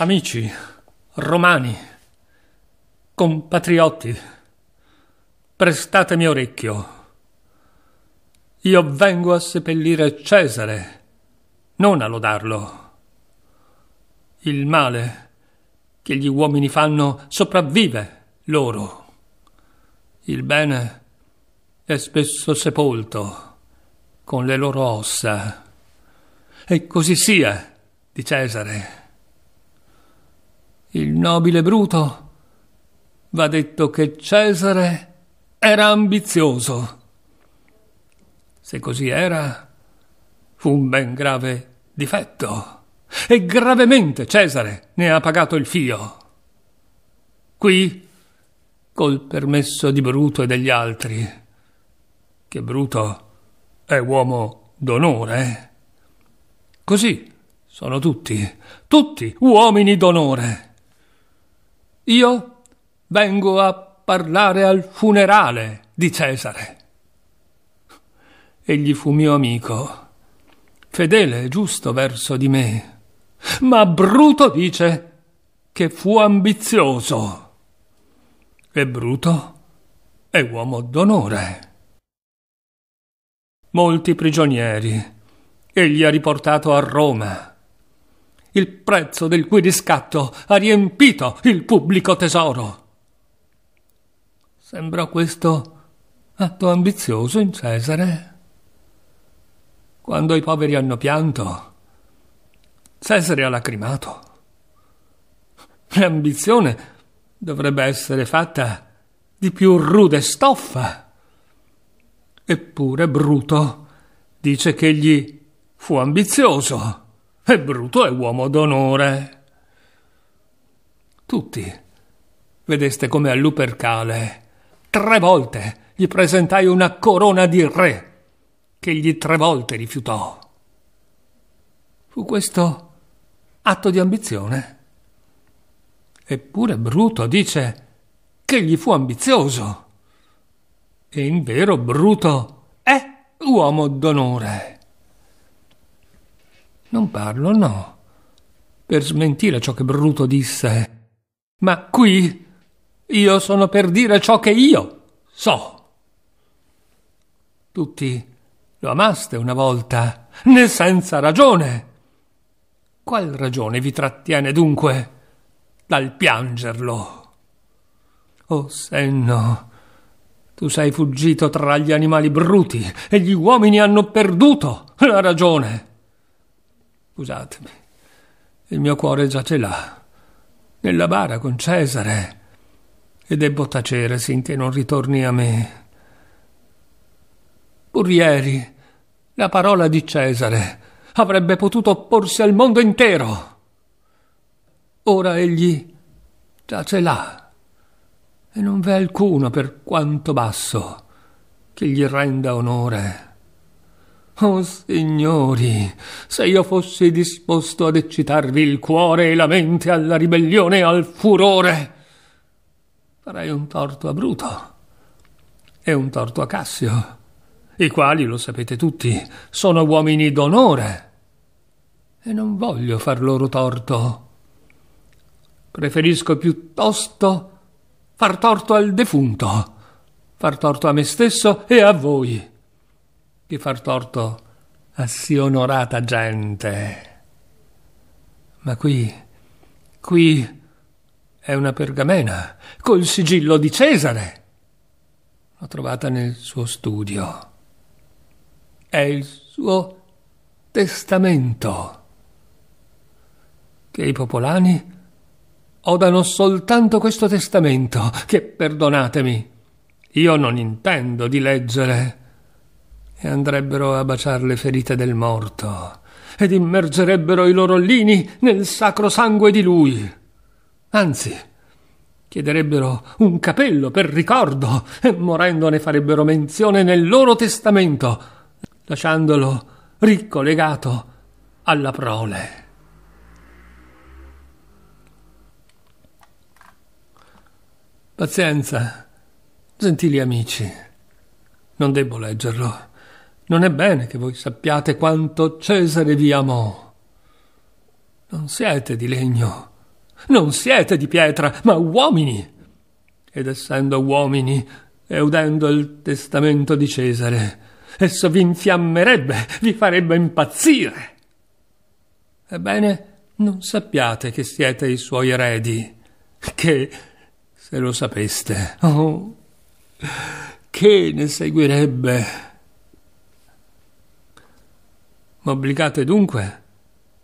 Amici, romani, compatrioti, prestatemi orecchio. Io vengo a seppellire Cesare, non a lodarlo. Il male che gli uomini fanno sopravvive loro. Il bene è spesso sepolto con le loro ossa. E così sia di Cesare il nobile Bruto. Va detto che Cesare era ambizioso. Se così era, fu un ben grave difetto. E gravemente Cesare ne ha pagato il fio. Qui, col permesso di Bruto e degli altri, che Bruto è uomo d'onore. Così sono tutti, tutti uomini d'onore. Io vengo a parlare al funerale di Cesare. Egli fu mio amico, fedele e giusto verso di me, ma Bruto dice che fu ambizioso. E Bruto è uomo d'onore. Molti prigionieri egli ha riportato a Roma il prezzo del cui riscatto ha riempito il pubblico tesoro. Sembrò questo atto ambizioso in Cesare. Quando i poveri hanno pianto, Cesare ha lacrimato. L'ambizione dovrebbe essere fatta di più rude stoffa. Eppure Bruto dice che egli fu ambizioso e Bruto è uomo d'onore. Tutti vedeste come a Lupercale. Tre volte gli presentai una corona di re, che gli tre volte rifiutò. Fu questo atto di ambizione. Eppure Bruto dice che gli fu ambizioso. E in vero Bruto è uomo d'onore. Non parlo, no, per smentire ciò che Bruto disse. Ma qui io sono per dire ciò che io so. Tutti lo amaste una volta, né senza ragione. Qual ragione vi trattiene dunque dal piangerlo? Oh senno, tu sei fuggito tra gli animali bruti e gli uomini hanno perduto la ragione. Scusatemi, il mio cuore giace là, Nella bara con Cesare. E debbo tacere sinché non ritorni a me. Pur ieri, la parola di Cesare avrebbe potuto opporsi al mondo intero. Ora egli giace là. e non v'è alcuno, per quanto basso, che gli renda onore. Oh signori, se io fossi disposto ad eccitarvi il cuore e la mente alla ribellione e al furore, farei un torto a Bruto e un torto a Cassio, i quali, lo sapete tutti, sono uomini d'onore e non voglio far loro torto. Preferisco piuttosto far torto al defunto, far torto a me stesso e a voi di far torto a sì onorata gente. Ma qui, qui è una pergamena col sigillo di Cesare. L'ho trovata nel suo studio. È il suo testamento che i popolani odano soltanto questo testamento, che perdonatemi, io non intendo di leggere e andrebbero a baciar le ferite del morto ed immergerebbero i loro lini nel sacro sangue di lui. Anzi, chiederebbero un capello per ricordo e morendo ne farebbero menzione nel loro testamento, lasciandolo ricco legato alla prole. Pazienza, gentili amici, non debbo leggerlo. Non è bene che voi sappiate quanto Cesare vi amò. Non siete di legno, non siete di pietra, ma uomini. Ed essendo uomini, e udendo il testamento di Cesare, esso vi infiammerebbe, vi farebbe impazzire. Ebbene, non sappiate che siete i suoi eredi, che, se lo sapeste, oh, che ne seguirebbe? M'obbligate dunque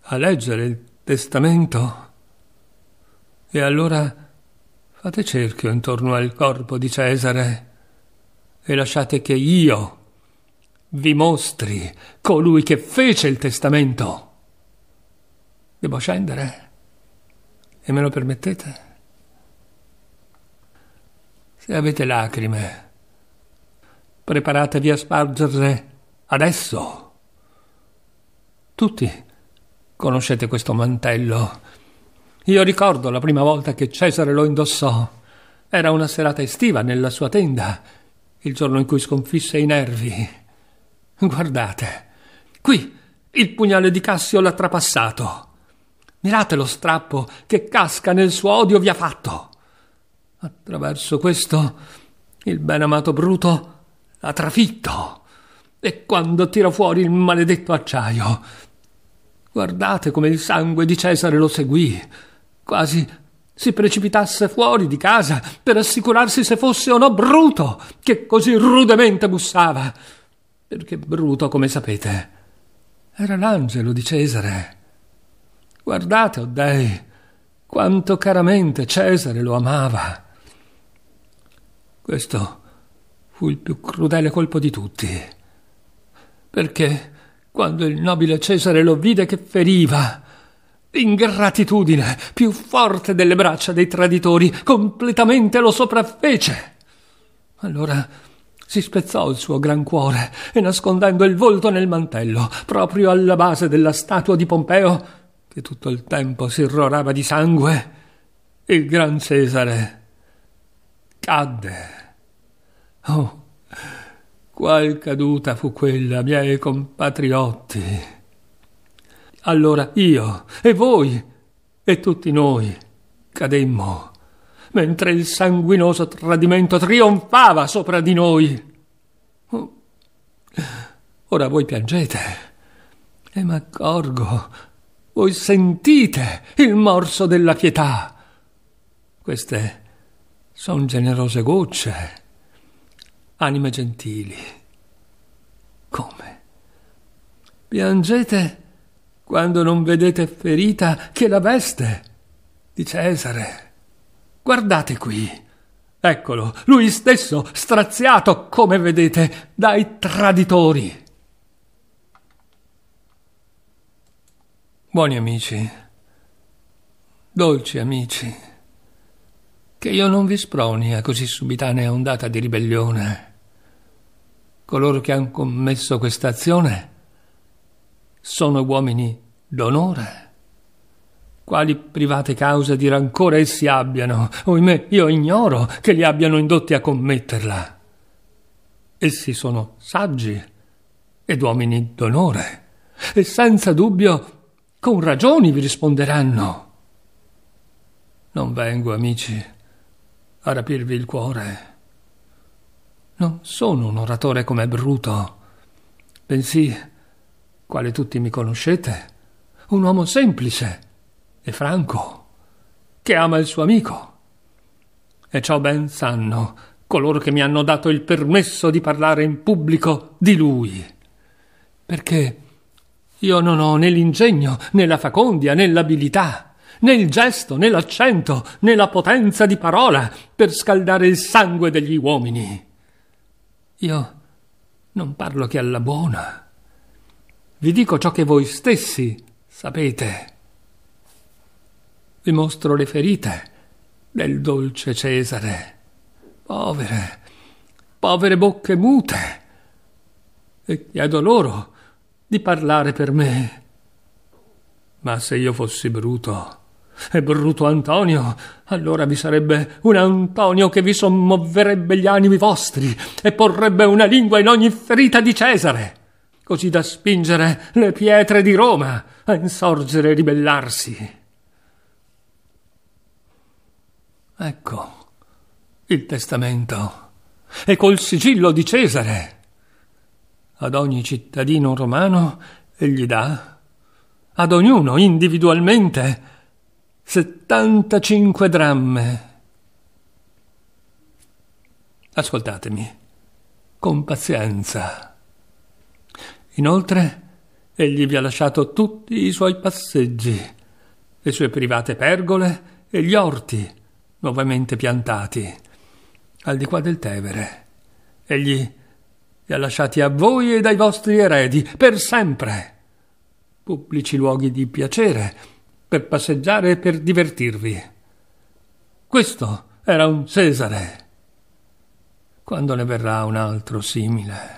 a leggere il testamento? E allora fate cerchio intorno al corpo di Cesare e lasciate che io vi mostri colui che fece il testamento. Devo scendere? E me lo permettete? Se avete lacrime, preparatevi a spargerle adesso. Tutti conoscete questo mantello. Io ricordo la prima volta che Cesare lo indossò. Era una serata estiva nella sua tenda, il giorno in cui sconfisse i nervi. Guardate, qui il pugnale di Cassio l'ha trapassato. Mirate lo strappo che casca nel suo odio vi ha fatto. Attraverso questo il ben amato Bruto l'ha trafitto. E quando tira fuori il maledetto acciaio, Guardate come il sangue di Cesare lo seguì. Quasi si precipitasse fuori di casa per assicurarsi se fosse o no Bruto, che così rudemente bussava. Perché Bruto, come sapete, era l'angelo di Cesare. Guardate, o oh dei, quanto caramente Cesare lo amava. Questo fu il più crudele colpo di tutti, perché quando il nobile Cesare lo vide che feriva, l'ingratitudine più forte delle braccia dei traditori completamente lo sopraffece. Allora si spezzò il suo gran cuore e nascondendo il volto nel mantello, proprio alla base della statua di Pompeo, che tutto il tempo si irrorava di sangue, il gran Cesare cadde. Oh! Qual caduta fu quella, miei compatriotti? Allora io e voi e tutti noi cademmo, mentre il sanguinoso tradimento trionfava sopra di noi. Ora voi piangete, e m'accorgo, voi sentite il morso della pietà. Queste son generose gocce anime gentili. Come? Piangete quando non vedete ferita che la veste di Cesare. Guardate qui. Eccolo, lui stesso, straziato, come vedete, dai traditori. Buoni amici, dolci amici, che io non vi sproni a così subitanea ondata di ribellione coloro che hanno commesso questa azione sono uomini d'onore, quali private cause di rancore essi abbiano, oimè io ignoro che li abbiano indotti a commetterla. Essi sono saggi ed uomini d'onore, e senza dubbio con ragioni vi risponderanno. Non vengo, amici, a rapirvi il cuore non sono un oratore come Bruto, bensì, quale tutti mi conoscete, un uomo semplice e franco, che ama il suo amico. E ciò ben sanno coloro che mi hanno dato il permesso di parlare in pubblico di lui. Perché io non ho né l'ingegno, né la facondia, né l'abilità, né il gesto, né l'accento, né la potenza di parola per scaldare il sangue degli uomini. Io non parlo che alla buona. Vi dico ciò che voi stessi sapete. Vi mostro le ferite del dolce Cesare. Povere, povere bocche mute. E chiedo loro di parlare per me. Ma se io fossi bruto, e bruto Antonio, allora vi sarebbe un Antonio che vi sommoverebbe gli animi vostri e porrebbe una lingua in ogni ferita di Cesare, così da spingere le pietre di Roma a insorgere e ribellarsi. Ecco il testamento e col sigillo di Cesare. Ad ogni cittadino romano egli dà, ad ognuno individualmente, 75 dramme. Ascoltatemi, con pazienza. Inoltre, egli vi ha lasciato tutti i suoi passeggi, le sue private pergole e gli orti nuovamente piantati, al di qua del Tevere. Egli li ha lasciati a voi e dai vostri eredi per sempre. Pubblici luoghi di piacere, per passeggiare e per divertirvi. Questo era un Cesare. Quando ne verrà un altro simile?